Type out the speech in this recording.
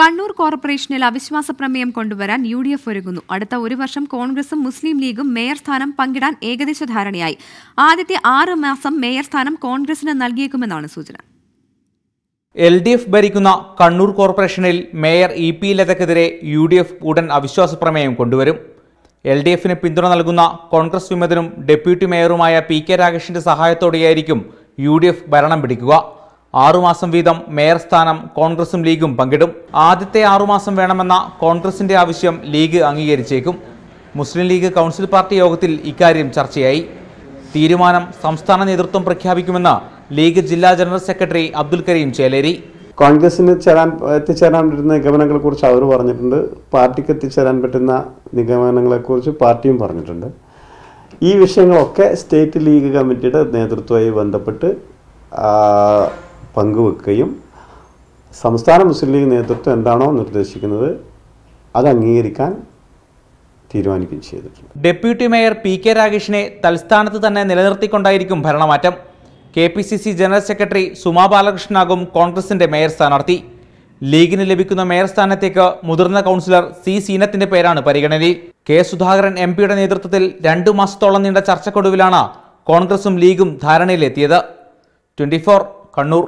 കണ്ണൂർ കോർപ്പറേഷനിൽ അവിശ്വാസ പ്രമേയം കൊണ്ടുവരാൻ യു ഡി എഫ് ഒരുങ്ങുന്നു അടുത്ത ഒരു വർഷം കോൺഗ്രസും മുസ്ലിം ലീഗും മേയർ സ്ഥാനം പങ്കിടാൻ ഏകദേശ ധാരണയായി ആദ്യത്തെ ആറ് മാസം മേയർ സ്ഥാനം കോൺഗ്രസിന് നൽകിയേക്കുമെന്നാണ് സൂചന എൽ ഡി എഫ് ഭരിക്കുന്ന കണ്ണൂർ കോർപ്പറേഷനിൽ മേയർ ഇ പി ലതക്കെതിരെ യു ഡി എഫ് ഉടൻ അവിശ്വാസ പ്രമേയം കൊണ്ടുവരും എൽ ഡി എഫിന് പിന്തുണ നൽകുന്ന കോൺഗ്രസ് വിമതനും ഡെപ്യൂട്ടി മേയറുമായ പി കെ രാകേഷിന്റെ സഹായത്തോടെയായിരിക്കും യു ഡി എഫ് ഭരണം പിടിക്കുക ആറുമാസം വീതം മേയർ സ്ഥാനം കോൺഗ്രസും ലീഗും പങ്കിടും ആദ്യത്തെ ആറുമാസം വേണമെന്ന കോൺഗ്രസിന്റെ ആവശ്യം ലീഗ് അംഗീകരിച്ചേക്കും മുസ്ലിം ലീഗ് കൗൺസിൽ പാർട്ടി യോഗത്തിൽ ഇക്കാര്യം ചർച്ചയായി തീരുമാനം സംസ്ഥാന നേതൃത്വം പ്രഖ്യാപിക്കുമെന്ന് ലീഗ് ജില്ലാ ജനറൽ സെക്രട്ടറി അബ്ദുൽ കരീം ചേലേരി കോൺഗ്രസിന് ചേരാൻ എത്തിച്ചേരാൻ നിഗമനങ്ങളെ നിഗമനങ്ങളെക്കുറിച്ച് അവർ പറഞ്ഞിട്ടുണ്ട് പാർട്ടിക്ക് എത്തിച്ചേരാൻ പറ്റുന്ന നിഗമനങ്ങളെക്കുറിച്ച് പാർട്ടിയും പറഞ്ഞിട്ടുണ്ട് ഈ വിഷയങ്ങളൊക്കെ സ്റ്റേറ്റ് ലീഗ് കമ്മിറ്റിയുടെ നേതൃത്വമായി ബന്ധപ്പെട്ട് പങ്കുവെക്കുകയും സംസ്ഥാന മുസ്ലിം ലീഗ് നേതൃത്വം എന്താണോ നിർദ്ദേശിക്കുന്നത് അത് അംഗീകരിക്കാൻ തീരുമാനിക്കുകയും ചെയ്തിട്ടുണ്ട് ഡെപ്യൂട്ടി മേയർ പി കെ രാഗേഷിനെ തൽസ്ഥാനത്ത് തന്നെ നിലനിർത്തിക്കൊണ്ടായിരിക്കും ഭരണമാറ്റം K P C C general secretary Suma ബാലകൃഷ്ണനാകും കോൺഗ്രസിന്റെ മേയർ സ്ഥാനാർത്ഥി ലീഗിന് ലഭിക്കുന്ന മേയർ സ്ഥാനത്തേക്ക് മുതിർന്ന കൗൺസിലർ സി സീനത്തിന്റെ പേരാണ് പരിഗണനയിൽ കെ സുധാകരൻ എം പിയുടെ നേതൃത്വത്തിൽ രണ്ടു മാസത്തോളം നീണ്ട ചർച്ചക്കൊടുവിലാണ് കോൺഗ്രസും ലീഗും ധാരണയിലെത്തിയത് ട്വന്റി കണ്ണൂർ